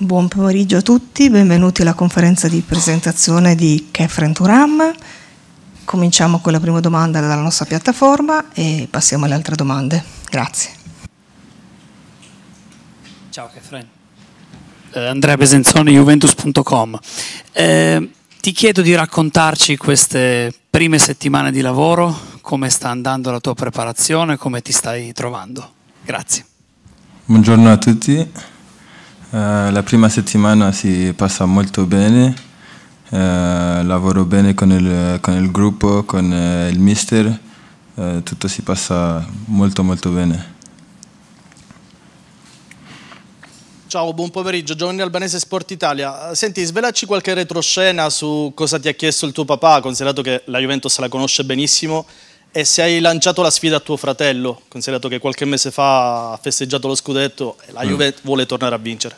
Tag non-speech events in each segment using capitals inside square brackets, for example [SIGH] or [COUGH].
Buon pomeriggio a tutti, benvenuti alla conferenza di presentazione di Kefren Turam. Cominciamo con la prima domanda dalla nostra piattaforma e passiamo alle altre domande. Grazie. Ciao Kefren. Eh, Andrea Besenzoni, juventus.com. Eh, ti chiedo di raccontarci queste prime settimane di lavoro, come sta andando la tua preparazione, come ti stai trovando. Grazie. Buongiorno a tutti. Eh, la prima settimana si passa molto bene, uh, lavoro bene con il, con il gruppo, con uh, il mister, tutto si passa molto molto bene. Ciao, buon pomeriggio, Giovanni Albanese Sport Italia. Senti, svelacci qualche retroscena su cosa ti ha chiesto il tuo papà, considerato che la Juventus la conosce benissimo e se hai lanciato la sfida a tuo fratello, considerato che qualche mese fa ha festeggiato lo scudetto la mm. Juve mm. vuole tornare a vincere.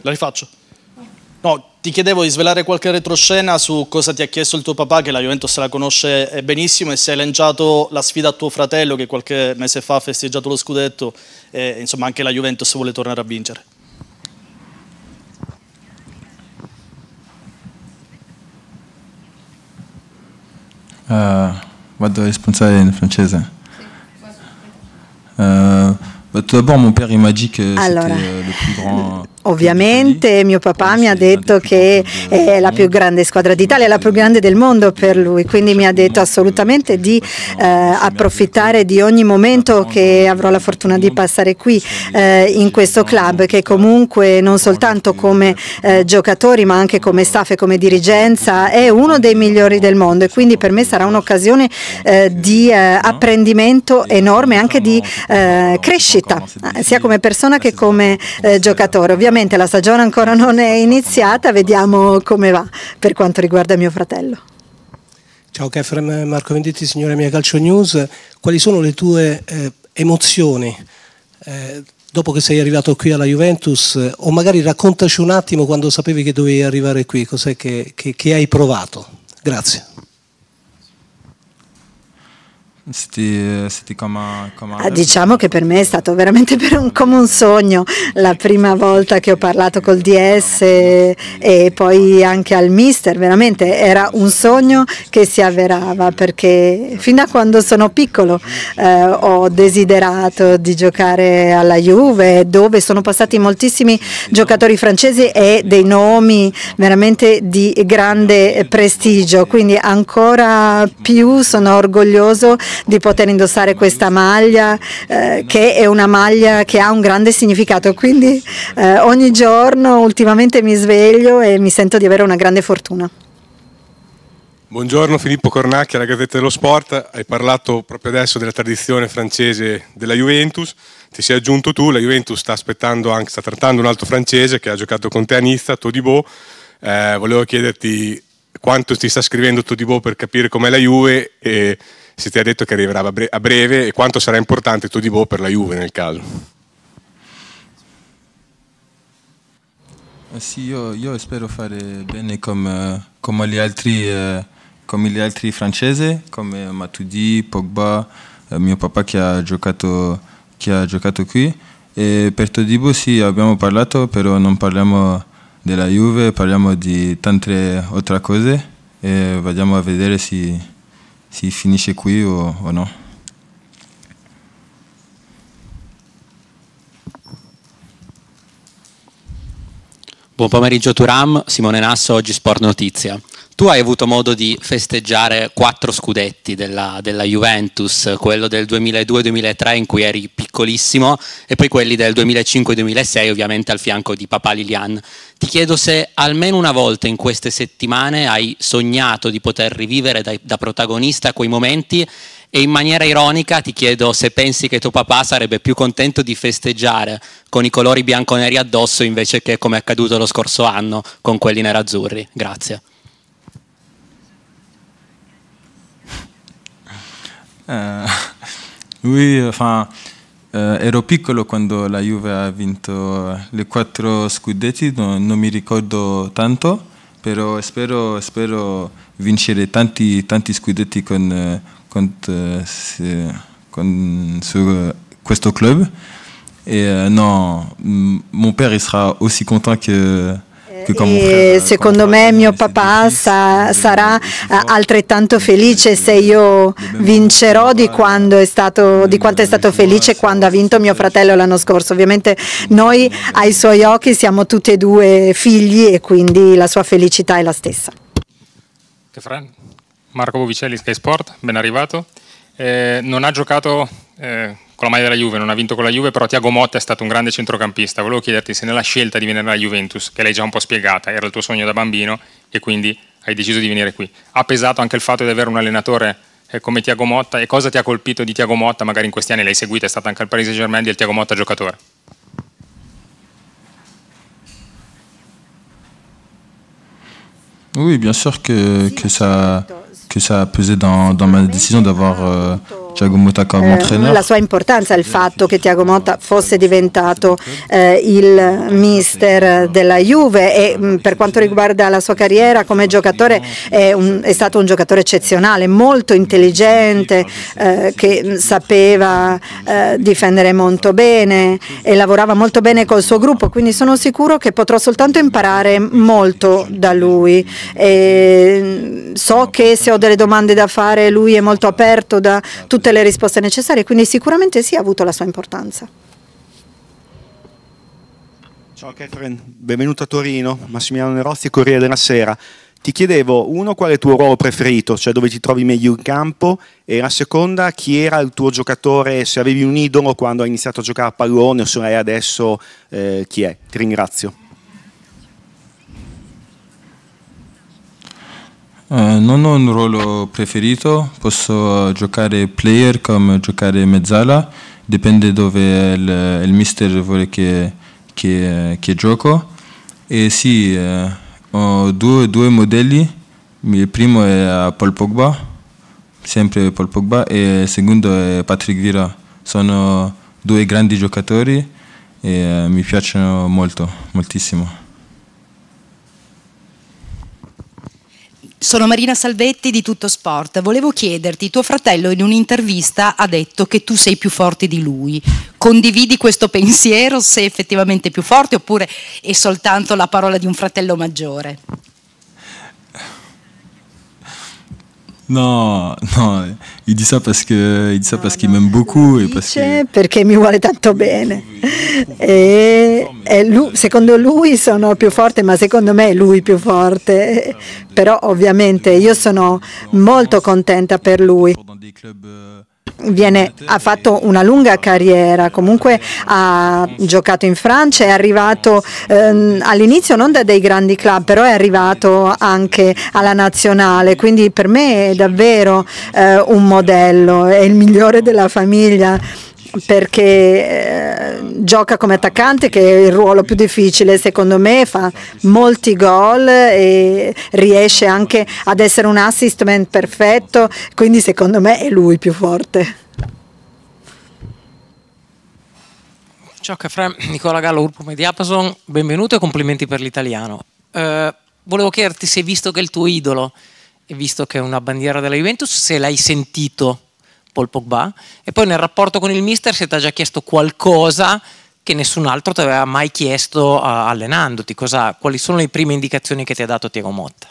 La rifaccio. No, ti chiedevo di svelare qualche retroscena su cosa ti ha chiesto il tuo papà, che la Juventus la conosce eh, benissimo, e se hai lanciato la sfida a tuo fratello, che qualche mese fa ha festeggiato lo scudetto, e eh, insomma anche la Juventus vuole tornare a vincere. de responsable en française euh, bah, tout d'abord, mon père, il m'a dit que ah c'était euh, le plus grand Ovviamente mio papà mi ha detto che è la più grande squadra d'Italia, la più grande del mondo per lui, quindi mi ha detto assolutamente di eh, approfittare di ogni momento che avrò la fortuna di passare qui eh, in questo club che comunque non soltanto come eh, giocatori ma anche come staff e come dirigenza è uno dei migliori del mondo e quindi per me sarà un'occasione di apprendimento enorme anche di crescita sia come persona che come giocatore. Ovviamente ovviamente la stagione ancora non è iniziata, vediamo come va per quanto riguarda mio fratello. Ciao Kefrem, Marco Venditti, signora mia Calcio News. Quali sono le tue eh, emozioni eh, dopo che sei arrivato qui alla Juventus? O magari raccontaci un attimo quando sapevi che dovevi arrivare qui, cos'è che, che, che hai provato? Grazie. C'était, c'était comme un, comme un... Ah, diciamo che per me è stato veramente un, come un sogno la prima volta che ho parlato col DS e, e, poi anche al mister, veramente era un sogno che si avverava perché fin da quando sono piccolo eh, ho desiderato di giocare alla Juve dove sono passati moltissimi giocatori francesi e dei nomi veramente di grande prestigio, quindi ancora più sono orgoglioso di poter indossare questa maglia eh, che è una maglia che ha un grande significato, quindi eh, ogni giorno ultimamente mi sveglio e mi sento di avere una grande fortuna. Buongiorno Filippo Cornacchia, la Gazzetta dello Sport, hai parlato proprio adesso della tradizione francese della Juventus, ti sei aggiunto tu, la Juventus sta, aspettando anche, sta trattando un altro francese che ha giocato con te a Nizza, Todibo, eh, volevo chiederti quanto ti sta scrivendo Todibo per capire com'è la Juve e si ti ha detto che arriverà a breve e quanto sarà importante Todibo per la Juve nel caso. Eh, sì, io, io spero fare bene come, come, gli, altri, eh, come gli altri francesi, come Matuidi, Pogba, eh, mio papà che ha giocato, che ha giocato qui. E per Todibo sì, abbiamo parlato, però non parliamo della Juve, parliamo di tante altre cose e andiamo a vedere se si finisce qui o, o no. Buon pomeriggio Turam, Simone Nasso, oggi Sport Notizia. Tu hai avuto modo di festeggiare quattro scudetti della, della Juventus, quello del 2002-2003 in cui eri piccolissimo, e poi quelli del 2005-2006 ovviamente al fianco di papà Lilian. Ti chiedo se almeno una volta in queste settimane hai sognato di poter rivivere da, da protagonista quei momenti e in maniera ironica ti chiedo se pensi che tuo papà sarebbe più contento di festeggiare con i colori bianco-neri addosso invece che come è accaduto lo scorso anno con quelli nerazzurri. Grazie. Euh, oui, [LAUGHS] enfin, eh, eh, ero piccolo quando la Juve ha vinto le quattro scudetti, no, non mi ricordo tanto, però spero, spero vincere tanti, tanti scudetti con, con, con su questo club. E euh, non, mon père sarà così aussi che. que e secondo me mio papà sa, sarà eh, altrettanto felice se io vincerò di, è stato, di quanto è stato felice quando ha vinto mio fratello l'anno scorso. Ovviamente noi ai suoi occhi siamo tutti e due figli e quindi la sua felicità è la stessa. Marco Bovicelli Sky Sport, ben arrivato. Eh, non ha giocato eh, con la maglia della Juve, non ha vinto con la Juve, però Tiago Motta è stato un grande centrocampista. Volevo chiederti se nella scelta di venire alla Juventus, che l'hai già un po' spiegata, era il tuo sogno da bambino e quindi hai deciso di venire qui. Ha pesato anche il fatto di avere un allenatore eh, come Tiago Motta e cosa ti ha colpito di Tiago Motta, magari in questi anni l'hai seguita, è stata anche al Paris Saint Germain del Tiago Motta giocatore? Oui, bien sûr que, que, ça, que ça a pesé dans, dans ma décision d'avoir euh, Thiago Motta come eh, entraîneur. La sua importanza, il fatto che Thiago Motta fosse diventato eh, il mister della Juve e mh, mm, per quanto riguarda la sua carriera come giocatore è, un, è stato un giocatore eccezionale, molto intelligente, eh, che mm, sapeva eh, difendere molto bene e lavorava molto bene col suo gruppo, quindi sono sicuro che potrò soltanto imparare molto da lui. E mm, so che se ho delle domande da fare lui è molto aperto da tutto tutte le risposte necessarie, quindi sicuramente sì ha avuto la sua importanza. Ciao Catherine, benvenuta a Torino, Massimiliano Nerozzi, Corriere della Sera. Ti chiedevo, uno, qual è il tuo ruolo preferito, cioè dove ti trovi meglio in campo, e la seconda, chi era il tuo giocatore, se avevi un idolo quando hai iniziato a giocare a pallone o se lo hai adesso, eh, chi è? Ti ringrazio. Eh, non ho un ruolo preferito, posso eh, giocare player come giocare mezzala, dipende dove il, il mister vuole che, che, che, gioco. E sì, eh, ho due, due, modelli, il primo è Paul Pogba, sempre Paul Pogba, e il secondo è Patrick Vira. Sono due grandi giocatori e mi piacciono molto, moltissimo. Sono Marina Salvetti di Tutto Sport. Volevo chiederti, tuo fratello in un'intervista ha detto che tu sei più forte di lui. Condividi questo pensiero, sei effettivamente più forte oppure è soltanto la parola di un fratello maggiore? No, no, il dit ça parce que il dit no, parce no. qu'il m'aime beaucoup et parce que... perché mi vuole tanto bene. E eh, lui, secondo lui sono più forte, ma secondo me è lui più forte. Però ovviamente io sono molto contenta per lui. Viene, ha fatto una lunga carriera, comunque ha giocato in Francia, è arrivato ehm, all'inizio non da dei grandi club, però è arrivato anche alla nazionale, quindi per me è davvero eh, un modello, è il migliore della famiglia perché eh, gioca come attaccante che è il ruolo più difficile secondo me, fa molti gol e riesce anche ad essere un assist perfetto, quindi secondo me è lui più forte. Ciao Cafre, Nicola Gallo, Urpo Mediapason, benvenuto e complimenti per l'italiano. Eh, volevo chiederti se visto che è il tuo idolo e visto che è una bandiera della Juventus, se l'hai sentito Paul Pogba, e poi nel rapporto con il mister si è già chiesto qualcosa che nessun altro ti aveva mai chiesto uh, allenandoti, cosa, quali sono le prime indicazioni che ti ha dato Tiago Motta?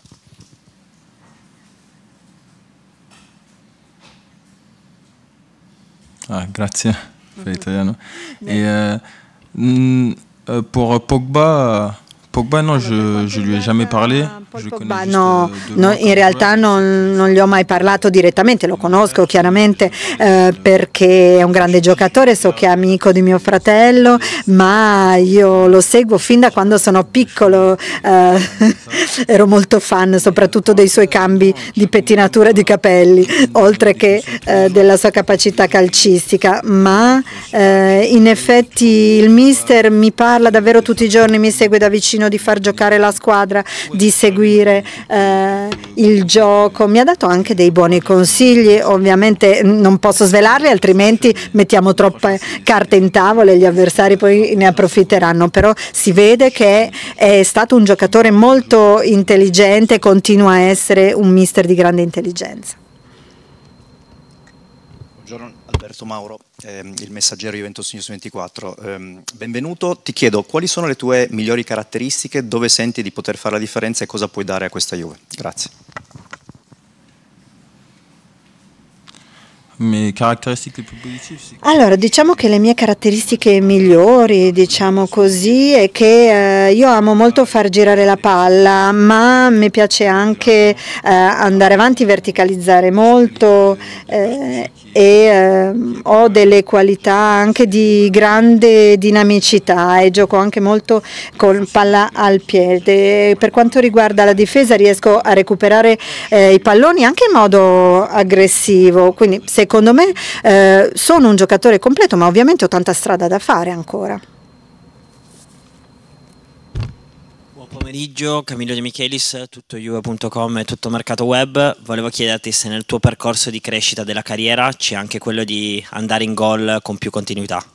Ah, grazie, mm-hmm. eh, mm, eh, per l'italiano. Et euh, pour Pogba, Pogba non, je, je lui ai jamais parlé. Je Pogba no, euh, no, in realtà non, non, gli ho mai parlato direttamente, lo conosco chiaramente eh, perché è un grande giocatore, so che è amico di mio fratello, ma io lo seguo fin da quando sono piccolo, eh, [LAUGHS] ero molto fan soprattutto dei suoi cambi di pettinatura di capelli, oltre che eh, della sua capacità calcistica, ma eh, in effetti il mister mi parla davvero tutti i giorni, mi segue da vicino immagino di far giocare la squadra, di seguire eh, il gioco. Mi ha dato anche dei buoni consigli, ovviamente non posso svelarli, altrimenti mettiamo troppe carte in tavola e gli avversari poi ne approfitteranno, però si vede che è stato un giocatore molto intelligente, e continua a essere un mister di grande intelligenza. Buongiorno Alberto Mauro, ehm, il messaggero Juventus News 24. Ehm, benvenuto, ti chiedo quali sono le tue migliori caratteristiche, dove senti di poter fare la differenza e cosa puoi dare a questa Juve? Grazie. caratteristiche più positive? Allora, diciamo che le mie caratteristiche migliori, diciamo così, è che eh, io amo molto far girare la palla, ma mi piace anche eh, andare avanti, verticalizzare molto eh, e eh, ho delle qualità anche di grande dinamicità e gioco anche molto con palla al piede. Per quanto riguarda la difesa riesco a recuperare eh, i palloni anche in modo aggressivo, quindi secondo secondo me eh, sono un giocatore completo, ma ovviamente ho tanta strada da fare ancora. Buon pomeriggio, Camillo De Michelis, tutto e tutto mercato web. Volevo chiederti se nel tuo percorso di crescita della carriera c'è anche quello di andare in gol con più continuità.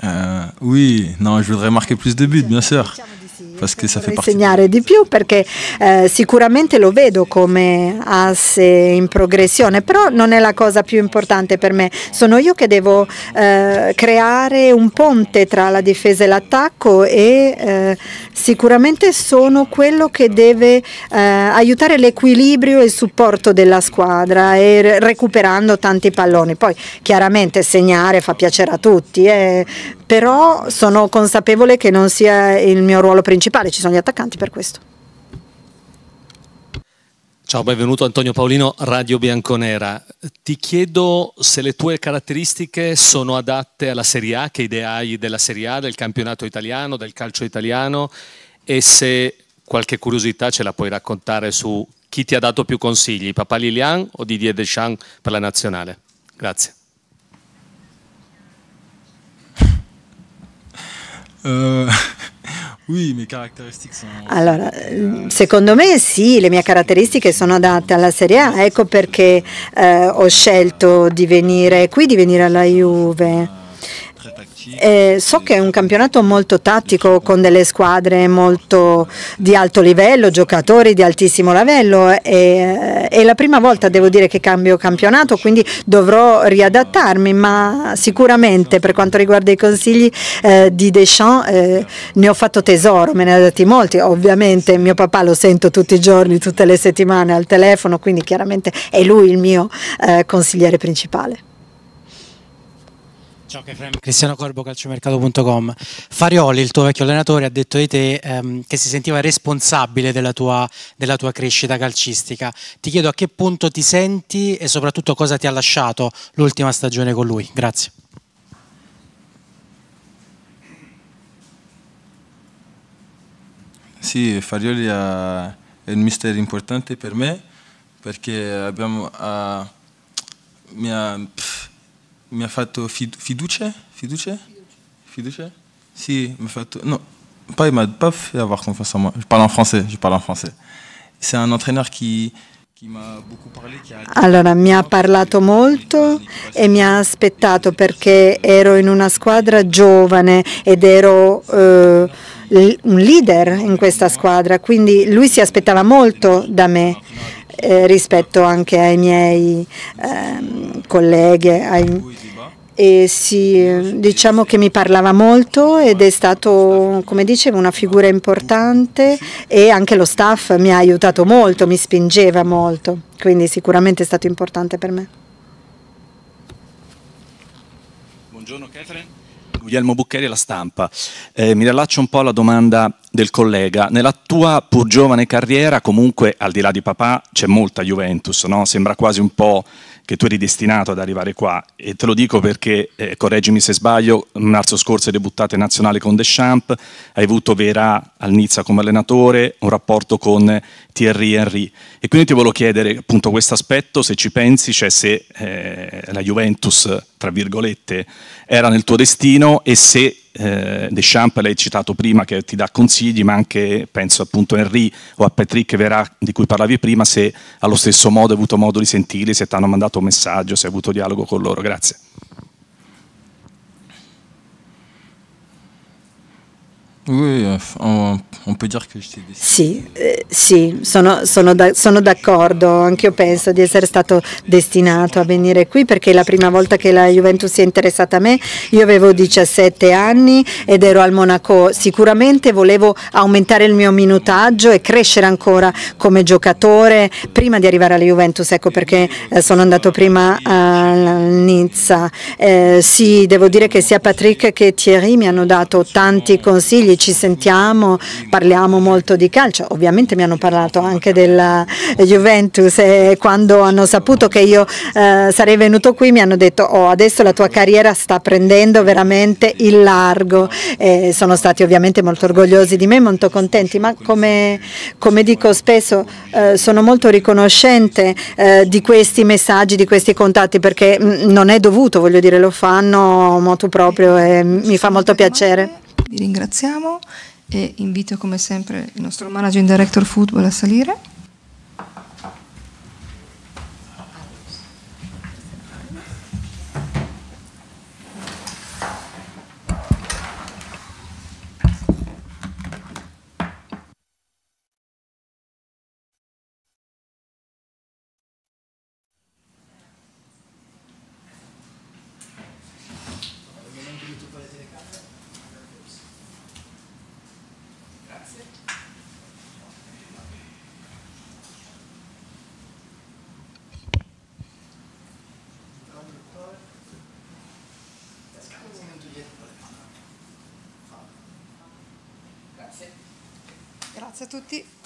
Euh, oui, non, je voudrais marquer plus de buts, bien sûr. Diciamo perché que ça fait Insegnare di più perché eh, sicuramente lo vedo come asse in progressione, però non è la cosa più importante per me. Sono io che devo eh, creare un ponte tra la difesa e l'attacco e eh, sicuramente sono quello che deve eh, aiutare l'equilibrio e il supporto della squadra e recuperando tanti palloni. Poi chiaramente segnare fa piacere a tutti, eh, però sono consapevole che non sia il mio ruolo principale principale, ci sono gli attaccanti per questo. Ciao, benvenuto Antonio Paolino, Radio Bianconera. Ti chiedo se le tue caratteristiche sono adatte alla Serie A, che idea hai della Serie A, del campionato italiano, del calcio italiano e se qualche curiosità ce la puoi raccontare su chi ti ha dato più consigli, papà Lilian o Didier Deschamps per la nazionale. Grazie. Uh... Oui, mes caratteristiche sono... Allora, eh, secondo me sì, le mie caratteristiche sono adatte alla Serie A, ecco perché eh, ho scelto di venire qui, di venire alla Juve. Eh, so che è un campionato molto tattico con delle squadre molto di alto livello, giocatori di altissimo livello e, eh, è la prima volta devo dire che cambio campionato quindi dovrò riadattarmi ma sicuramente per quanto riguarda i consigli eh, di Deschamps eh, ne ho fatto tesoro, me ne ha dati molti, ovviamente mio papà lo sento tutti i giorni, tutte le settimane al telefono quindi chiaramente è lui il mio eh, consigliere principale. Ciao che Efraim, Cristiano Corbo, calciomercato.com. Farioli, il tuo vecchio allenatore, ha detto di te ehm, che si sentiva responsabile della tua, della tua, crescita calcistica. Ti chiedo a che punto ti senti e soprattutto cosa ti ha lasciato l'ultima stagione con lui. Grazie. Sì, Farioli è un mister importante per me perché abbiamo... Uh, mia, pff, mi ha fatto fiducia, fiducia, fiducia, sì, mi ha fatto, no, pas il m'a pas fait avoir confiance en moi. Je parle en français, je parle en français. C'est un entraîneur qui, allora mi ha parlato molto e mi ha aspettato perché ero in una squadra giovane ed ero eh, un leader in questa squadra, quindi lui si aspettava molto da me eh, rispetto anche ai miei eh, colleghi. Ai, e si, diciamo che mi parlava molto ed è stato, come dicevo, una figura importante e anche lo staff mi ha aiutato molto, mi spingeva molto, quindi sicuramente è stato importante per me. Buongiorno Catherine. Guglielmo Buccheri e la stampa. Eh, mi rilaccio un po' alla domanda del collega. Nella tua pur giovane carriera, comunque al di là di papà, c'è molta Juventus, no? sembra quasi un po' che tu eri destinato ad arrivare qua e te lo dico perché, eh, correggimi se sbaglio, marzo scorso hai debuttato in nazionale con Deschamps, hai avuto Vera al Nizza come allenatore, un rapporto con Thierry Henry e quindi ti volevo chiedere appunto questo aspetto, se ci pensi, cioè se eh, la Juventus tra virgolette, era nel tuo destino e se eh, Deschamps l'hai citato prima che ti dà consigli, ma anche penso appunto a Henry o a Patrick Verà di cui parlavi prima, se allo stesso modo hai avuto modo di sentirli, se ti hanno mandato un messaggio, se hai avuto dialogo con loro. Grazie. Oui, euh, on, peut dire che j'étais Sì, eh, sì sono, sono, da, sono d'accordo, anch'io penso di essere stato destinato a venire qui perché la prima volta che la Juventus si è interessata a me io avevo 17 anni ed ero al Monaco, sicuramente volevo aumentare il mio minutaggio e crescere ancora come giocatore prima di arrivare alla Juventus, ecco perché eh, sono andato prima a Nizza. Eh, sì, devo dire che sia Patrick che Thierry mi hanno dato tanti consigli ci sentiamo, parliamo molto di calcio, ovviamente mi hanno parlato anche della eh, Juventus e quando hanno saputo che io eh, sarei venuto qui mi hanno detto oh, adesso la tua carriera sta prendendo veramente il largo e sono stati ovviamente molto orgogliosi di me, molto contenti, ma come, come dico spesso eh, sono molto riconoscente eh, di questi messaggi, di questi contatti perché mh, mm, non è dovuto, voglio dire lo fanno motu proprio e mi fa molto piacere. Vi ringraziamo e invito come sempre il nostro managing director football a salire. Grazie a tutti.